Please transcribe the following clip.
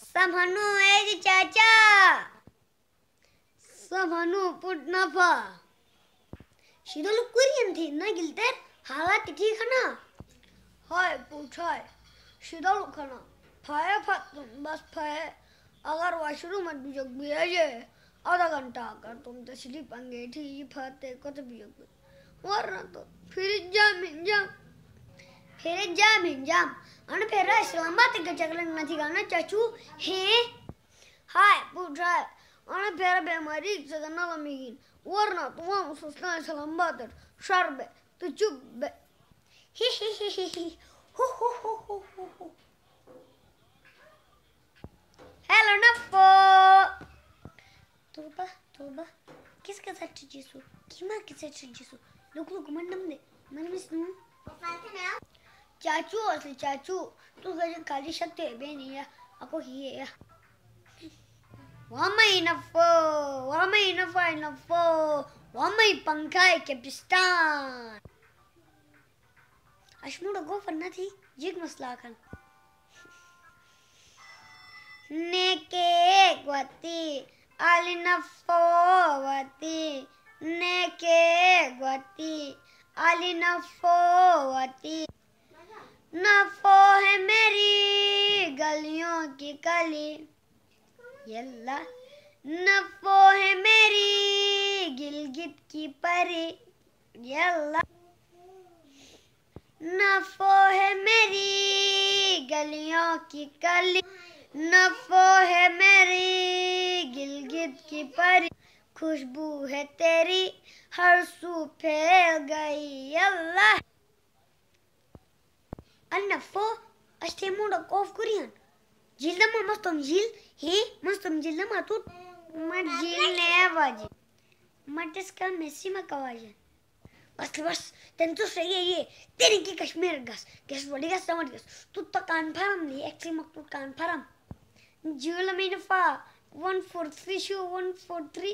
समनु as चाचा समनु पुटनफा शिदोल कुरियन थी ना गिलते हावा तिथी खाना हाय पूछाय शिदोल खाना फाये फत बस फाये अगर वॉशरूम में जग भी है आधा घंटा अगर तुम तो स्लीप अंगे थी फते को तो भी वरना तो फिर जाम इंजाम फिर जाम इंजाम Anuperaj, selamat ke jagalan nanti cacu he. Hai, putra. Ana pera be mari jagana lamigin. Warna tuam susna selambatar. Sharbe, tu chub be. Hi hi hi hi hi. Ho ho ho ho ho ho. Hello Nafo. Turba, turba. Kiska saçı cisu. Kima kisa saçı cisu. Luk luk mandam de. Mandam isnu. Falta ne? चाचू असली चाचू तुझं खाली शकतो बेनी अको ही वामई नफो वामई नफा नफो वामई पंखा केपिस्तान अश्मुड़ गो फन्ना थी जिग मसला खन नेके ग्वती अली नफो वती नेके ग्वती अली नफो वती यल्ला नफो है मेरी गिलगित की परी यल्ला नफो है मेरी गलियों की कली नफो है मेरी गिलगित की परी खुशबू है तेरी हर सू फैल गई अल्लाह النفو अस्ते مورك कोफ Kurien Jildăm, mă, stom jild, he, mă, stom jildăm, atu, mă, jild ne avaje. Mă, că mesi mă cavaje. बस बस तेन तो सही है ये तेरी की कश्मीर गस गस बोलेगा समझ गस तू तो कन्फर्म नहीं एक्चुअली मकबूल कन्फर्म जुल मीनफा one four three show one four three